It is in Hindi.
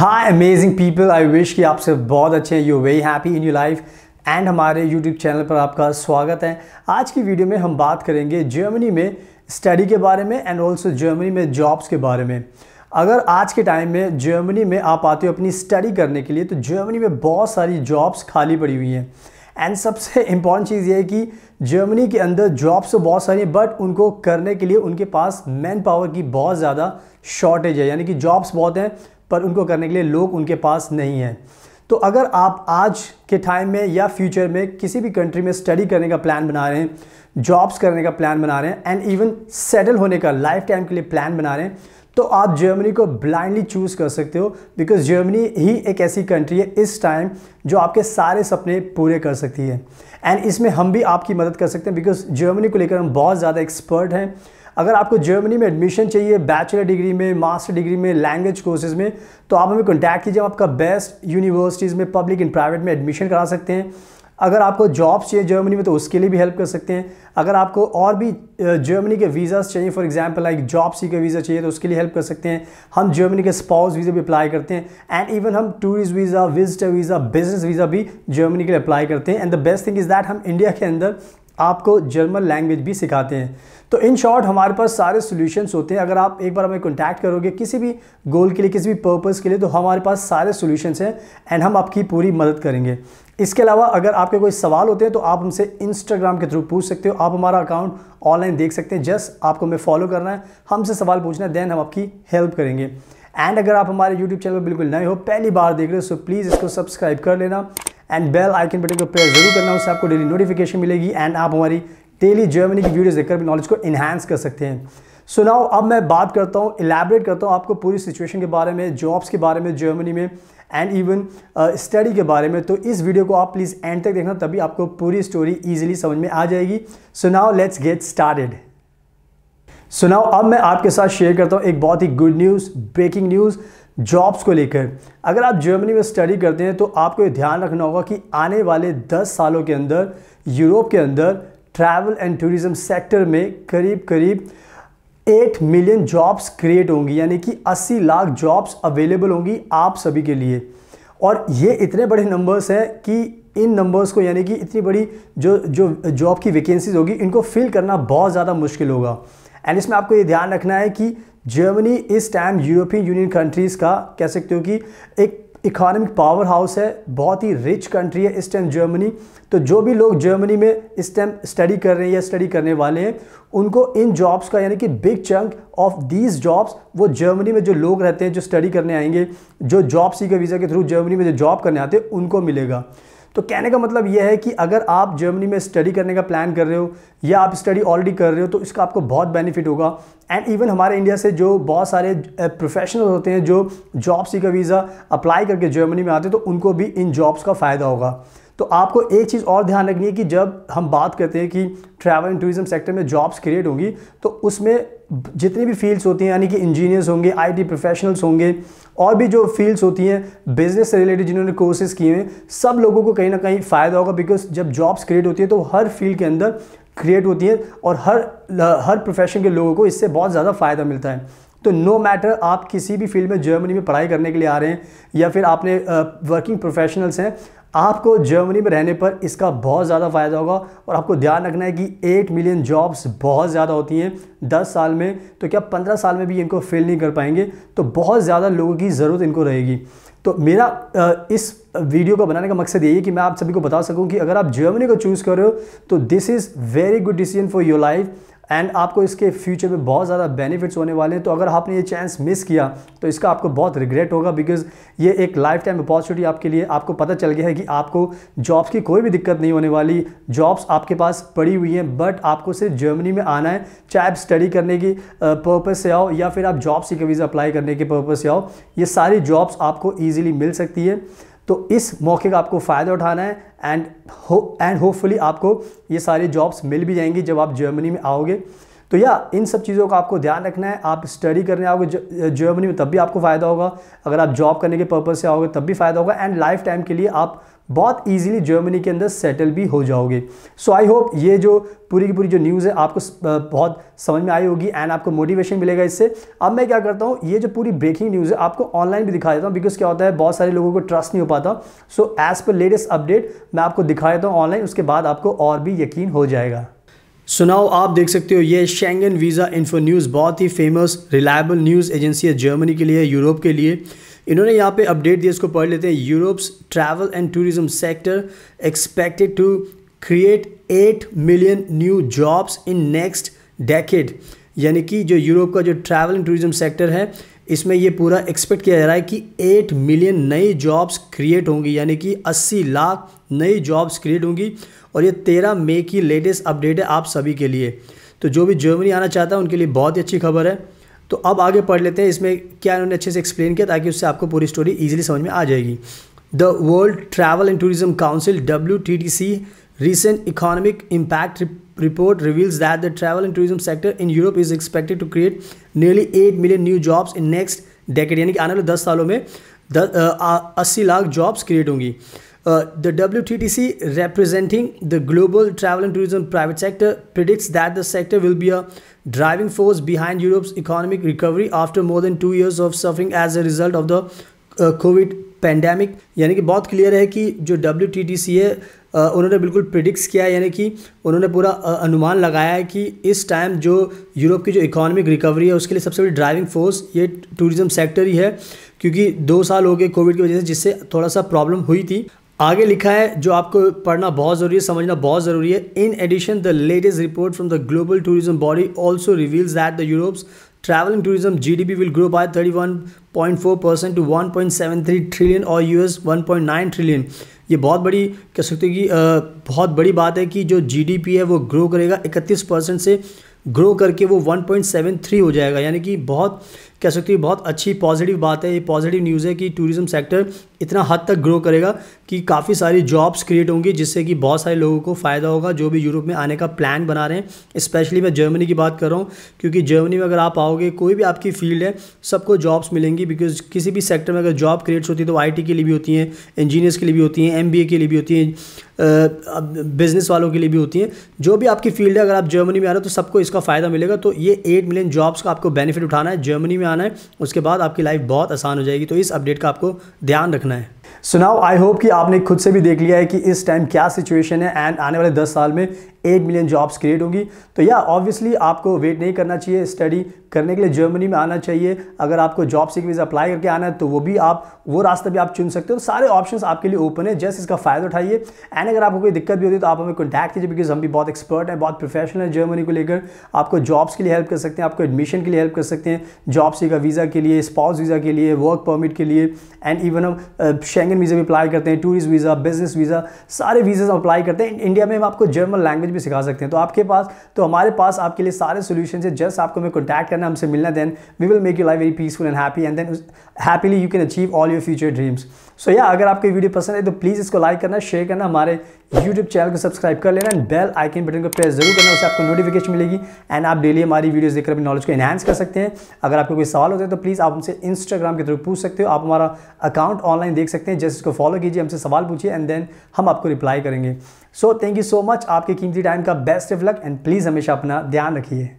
high amazing people I wish कि आप बहुत अच्छे हैं you very happy in you life and हमारे यूट्यूब चैनल पर आपका स्वागत है आज की वीडियो में हम बात करेंगे जर्मनी में स्टडी के बारे में एंड ऑल्सो जर्मनी में जॉब्स के बारे में अगर आज के टाइम में जर्मनी में आप आते हो अपनी स्टडी करने के लिए तो जर्मनी में बहुत सारी जॉब्स खाली पड़ी हुई हैं एंड सबसे इम्पॉर्टेंट चीज़ ये है कि जर्मनी के अंदर जॉब्स तो बहुत सारी हैं बट उनको करने के लिए उनके पास मैन पावर की बहुत ज़्यादा शॉर्टेज है यानी कि जॉब्स बहुत हैं पर उनको करने के लिए लोग उनके पास नहीं हैं तो अगर आप आज के टाइम में या फ्यूचर में किसी भी कंट्री में स्टडी करने का प्लान बना रहे हैं जॉब्स करने का प्लान बना रहे हैं एंड इवन सेटल होने का लाइफ टाइम के लिए प्लान बना रहे हैं तो आप जर्मनी को ब्लाइंडली चूज़ कर सकते हो बिकॉज जर्मनी ही एक ऐसी कंट्री है इस टाइम जो आपके सारे सपने पूरे कर सकती है एंड इसमें हम भी आपकी मदद कर सकते हैं बिकॉज जर्मनी को लेकर हम बहुत ज़्यादा एक्सपर्ट हैं अगर आपको जर्मनी में एडमिशन चाहिए बैचलर डिग्री में मास्टर डिग्री में लैंग्वेज कोर्सेज में तो आप हमें कॉन्टैक्ट कीजिए हम आपका बेस्ट यूनिवर्सिटीज़ में पब्लिक एंड प्राइवेट में एडमिशन करा सकते हैं अगर आपको जॉब्स चाहिए जर्मनी में तो उसके लिए भी हेल्प कर सकते हैं अगर आपको और भी जर्मनी के वीज़ास चाहिए for example like job seeker visa चाहिए तो उसके लिए हेल्प कर सकते हैं हम जर्मनी के स्पाउस वीज़ा भी अप्लाई करते हैं एंड इवन हम tourist visa visitor visa business visa भी जर्मनी के लिए अप्लाई करते हैं and the best thing is that हम इंडिया के अंदर आपको जर्मन लैंग्वेज भी सिखाते हैं तो इन शॉर्ट हमारे पास सारे सोल्यूशंस होते हैं अगर आप एक बार हमें कॉन्टैक्ट करोगे किसी भी गोल के लिए किसी भी पर्पज़ के लिए तो हमारे पास सारे सोल्यूशंस हैं एंड हम आपकी पूरी मदद करेंगे इसके अलावा अगर आपके कोई सवाल होते हैं तो आप हमसे इंस्टाग्राम के थ्रू पूछ सकते हो आप हमारा अकाउंट ऑनलाइन देख सकते हैं जस्ट आपको हमें फॉलो करना है हमसे सवाल पूछना है देन हम आपकी हेल्प करेंगे एंड अगर आप हमारे यूट्यूब चैनल पर बिल्कुल नए हो पहली बार देख रहे हो सो प्लीज़ इसको सब्सक्राइब कर लेना एंड बेल आइकन बटन को प्रेस जरूर करना उससे आपको डेली नोटिफिकेशन मिलेगी एंड आप हमारी डेली जर्मनी की वीडियोस देखकर भी नॉलेज को इन्हांस कर सकते हैं सो so नाउ अब मैं बात करता हूँ एलैबरेट करता हूँ आपको पूरी सिचुएशन के बारे में जॉब्स के बारे में जर्मनी में एंड इवन स्टडी के बारे में तो इस वीडियो को आप प्लीज़ एंड तक देखना तभी आपको पूरी स्टोरी ईजिली समझ में आ जाएगी so now let's get started so now अब मैं आपके साथ शेयर करता हूँ एक बहुत ही good news breaking news jobs को लेकर अगर आप जर्मनी में स्टडी करते हैं तो आपको ध्यान रखना होगा कि आने वाले 10 सालों के अंदर यूरोप के अंदर ट्रैवल एंड टूरिज़्म सेक्टर में करीब करीब एट मिलियन जॉब्स क्रिएट होंगी यानी कि अस्सी लाख जॉब्स अवेलेबल होंगी आप सभी के लिए और ये इतने बड़े नंबर्स हैं कि इन नंबर्स को यानी कि इतनी बड़ी जो जो जॉब की वैकेंसीज होगी इनको फिल करना बहुत ज़्यादा मुश्किल होगा एंड इसमें आपको ये ध्यान रखना है कि जर्मनी इस टाइम यूरोपियन यूनियन कंट्रीज़ का कह सकते हो कि एक इकोनॉमिक पावर हाउस है बहुत ही रिच कंट्री है इस टाइम जर्मनी तो जो भी लोग जर्मनी में इस टाइम स्टडी कर रहे हैं या स्टडी करने वाले हैं उनको इन जॉब्स का यानी कि big chunk of these jobs वो जर्मनी में जो लोग रहते हैं जो स्टडी करने आएंगे जो जॉब सीकर वीज़ा के थ्रू जर्मनी में जो जॉब करने आते हैं उनको मिलेगा तो कहने का मतलब यह है कि अगर आप जर्मनी में स्टडी करने का प्लान कर रहे हो या आप स्टडी ऑलरेडी कर रहे हो तो इसका आपको बहुत बेनिफिट होगा एंड इवन हमारे इंडिया से जो बहुत सारे प्रोफेशनल होते हैं जो जॉब सीकर वीज़ा अप्लाई करके जर्मनी में आते हैं तो उनको भी इन जॉब्स का फ़ायदा होगा तो आपको एक चीज़ और ध्यान रखनी है कि जब हम बात करते हैं कि ट्रैवल एंड टूरिज़म सेक्टर में जॉब्स क्रिएट होंगी तो उसमें जितनी भी फील्ड्स होती हैं यानी कि इंजीनियर्स होंगे आईटी प्रोफेशनल्स होंगे और भी जो फील्ड्स होती हैं बिज़नेस से रिलेटेड जिन्होंने कोर्सेज किए हैं सब लोगों को कहीं ना कहीं फ़ायदा होगा बिकॉज जब जॉब्स क्रिएट होती है तो हर फील्ड के अंदर क्रिएट होती हैं और हर हर प्रोफेशन के लोगों को इससे बहुत ज़्यादा फ़ायदा मिलता है तो नो no मैटर आप किसी भी फील्ड में जर्मनी में पढ़ाई करने के लिए आ रहे हैं या फिर आपने वर्किंग प्रोफेशनल्स हैं आपको जर्मनी में रहने पर इसका बहुत ज़्यादा फ़ायदा होगा और आपको ध्यान रखना है कि एट मिलियन जॉब्स बहुत ज़्यादा होती हैं दस साल में तो क्या पंद्रह साल में भी इनको फिल नहीं कर पाएंगे तो बहुत ज़्यादा लोगों की ज़रूरत इनको रहेगी तो मेरा इस वीडियो को बनाने का मकसद यही है कि मैं आप सभी को बता सकूं कि अगर आप जर्मनी को चूज़ कर रहे हो तो this is very good decision for your life and आपको इसके फ्यूचर में बहुत ज़्यादा बेनिफिट्स होने वाले हैं तो अगर आपने ये चांस मिस किया तो इसका आपको बहुत रिग्रेट होगा बिकॉज ये एक लाइफ टाइम अपॉर्चुनिटी आपके लिए आपको पता चल गया है कि आपको जॉब्स की कोई भी दिक्कत नहीं होने वाली जॉब्स आपके पास पड़ी हुई हैं बट आपको सिर्फ जर्मनी में आना है चाहे आप स्टडी करने की पर्पज़ से आओ या फिर आप जॉब की वीज़ा अप्लाई करने के पर्पज़ से आओ ये सारी जॉब्स आपको ईजिली मिल सकती है तो इस मौके का आपको फ़ायदा उठाना है एंड हो एंड होपफुली आपको ये सारी जॉब्स मिल भी जाएंगी जब आप जर्मनी में आओगे तो या इन सब चीज़ों का आपको ध्यान रखना है आप स्टडी करने आओगे जर्मनी में तब भी आपको फ़ायदा होगा अगर आप जॉब करने के पर्पज़ से आओगे तब भी फ़ायदा होगा एंड लाइफ टाइम के लिए आप बहुत इजीली जर्मनी के अंदर सेटल भी हो जाओगे सो आई होप ये जो पूरी की पूरी जो न्यूज़ है आपको बहुत समझ में आई होगी एंड आपको मोटिवेशन मिलेगा इससे अब मैं क्या करता हूँ ये जो पूरी ब्रेकिंग न्यूज़ है आपको ऑनलाइन भी दिखा देता हूँ बिकॉज क्या होता है बहुत सारे लोगों को ट्रस्ट नहीं हो पाता so as per latest update मैं आपको दिखा देता हूँ ऑनलाइन उसके बाद आपको और भी यकीन हो जाएगा सुनाओ so आप देख सकते हो ये शेंगन वीज़ा इन्फो न्यूज़ बहुत ही फेमस रिलायबल न्यूज़ एजेंसी है जर्मनी के लिए यूरोप के लिए इन्होंने यहाँ पे अपडेट दिया इसको पढ़ लेते हैं Europe's travel and tourism sector expected to create eight million new jobs in next decade यानी कि जो यूरोप का जो ट्रैवल एंड टूरिज्म सेक्टर है इसमें ये पूरा एक्सपेक्ट किया जा रहा है कि एट मिलियन नई जॉब्स क्रिएट होंगी यानी कि अस्सी लाख नई जॉब्स क्रिएट होंगी और ये तेरह मई की लेटेस्ट अपडेट है आप सभी के लिए तो जो भी जर्मनी आना चाहता है उनके लिए बहुत ही अच्छी खबर है तो अब आगे पढ़ लेते हैं इसमें क्या इन्होंने अच्छे से एक्सप्लेन किया ताकि उससे आपको पूरी स्टोरी ईजिली समझ में आ जाएगी the world travel and tourism council W T T C recent economic impact report reveals that the travel and tourism sector in Europe is expected to create nearly eight million new jobs in next decade यानी कि आने वाले दस सालों में अस्सी लाख जॉब्स क्रिएट होंगी Uh, the WTTC, representing the global travel and tourism private sector, predicts that the sector will be a driving force behind Europe's economic recovery after more than two years of suffering as a result of the COVID pandemic यानी कि बहुत क्लियर है कि जो डब्ल्यू टी टी सी है उन्होंने बिल्कुल प्रिडिक्स किया है यानी कि उन्होंने पूरा अनुमान लगाया है कि इस टाइम जो यूरोप की जो इकोनॉमिक रिकवरी है उसके लिए सबसे बड़ी ड्राइविंग फोर्स ये टूरिज़्म सेक्टर ही है क्योंकि दो साल हो गए कोविड की वजह से जिससे थोड़ा सा प्रॉब्लम हुई थी आगे लिखा है जो आपको पढ़ना बहुत ज़रूरी है समझना बहुत ज़रूरी है in addition the latest report from the global tourism body also reveals that the Europe's thirty one point four percent to one point seven 1.73 trillion और यूएस 1.9 ट्रिलियन ये बहुत बड़ी कह सकते हो कि बहुत बड़ी बात है कि जो जीडीपी है वो ग्रो करेगा 31 परसेंट से ग्रो करके वो 1.73 हो जाएगा यानी कि बहुत कह सकते हो बहुत अच्छी पॉजिटिव बात है ये पॉजिटिव न्यूज़ है कि टूरिज्म सेक्टर इतना हद तक ग्रो करेगा कि काफ़ी सारी जॉब्स क्रिएट होंगी जिससे कि बहुत सारे लोगों को फ़ायदा होगा जो भी यूरोप में आने का प्लान बना रहे हैं स्पेशली मैं जर्मनी की बात कर रहा हूँ क्योंकि जर्मनी में अगर आप आओगे कोई भी आपकी फील्ड है सबको जॉब्स मिलेंगी बिकॉज किसी भी सेक्टर में अगर जॉब क्रिएट्स होती है तो आई के लिए भी होती हैं इंजीनियर्स के लिए भी होती हैं एम के लिए भी होती हैं बिज़नेस वालों के लिए भी होती हैं जो भी आपकी फील्ड है अगर आप जर्मनी में आ रहे हो तो सबको इसका फ़ायदा मिलेगा तो ये एट मिलियन जॉब्स का आपको बेनिफिट उठाना है जर्मनी में आना है उसके बाद आपकी लाइफ बहुत आसान हो जाएगी तो इस अपडेट का आपको ध्यान रखना है सुनाओ आई होप कि आपने खुद से भी देख लिया है कि इस टाइम क्या सिचुएशन है एंड आने वाले दस साल में एट मिलियन जॉब्स क्रिएट होंगी तो या ऑब्वियसली आपको वेट नहीं करना चाहिए स्टडी करने के लिए जर्मनी में आना चाहिए अगर आपको जॉब सीख वीज़ा अप्लाई करके आना है तो वो भी आप वो रास्ता भी आप चुन सकते हो सारे ऑप्शंस आपके लिए ओपन है जस्ट इसका फ़ायदा उठाइए एंड अगर आपको कोई दिक्कत भी होती है तो आप हमें कॉन्टैक्ट कीजिए बिकॉज हम भी बहुत एक्सपर्ट हैं बहुत प्रोफेशनल है जर्मनी को लेकर आपको जॉब्स के लिए हेल्प कर सकते हैं आपको एडमिशन के लिए हेल्प कर सकते हैं जॉब सीखा वीज़ा के लिए स्पॉस वीज़ा के लिए वर्क परमिट के लिए एंड इवन हम शेंगन वीज़ा भी अप्लाई करते हैं टूरिस्ट वीज़ा बिजनेस वीज़ा सारे वीज़ा अप्लाई करते हैं इंडिया में हम आपको जर्मन लैंग्वेज भी सिखा सकते हैं तो आपके पास तो हमारे पास आपके लिए सारे सोल्यूशन है जस्ट आपको हमें कॉन्टैक्ट करना हमसे मिलना then we will make you life very peaceful and happy and then happily you can achieve all your future dreams so या अगर आपको वीडियो पसंद है तो प्लीज़ इसको लाइक करना शेयर करना हमारे यूट्यूब चैनल को सब्सक्राइब कर लेना एंड बेल आइकन बटन को प्रेस जरूर करना उससे आपको नोटिफिकेशन मिलेगी एंड आप डेली हमारी वीडियोस देखकर अपनी नॉलेज को एनहांस कर सकते हैं अगर आपको कोई सवाल होता है तो प्लीज़ आप हमसे इंस्टाग्राम के थ्रू पूछ सकते हो आप हमारा अकाउंट ऑनलाइन देख सकते हैं जैसे इसको फॉलो कीजिए हमसे सवाल पूछिए एंड देन हम आपको रिप्लाई करेंगे so thank you so much आपके कीमती टाइम का best of luck and please हमेशा अपना ध्यान रखिए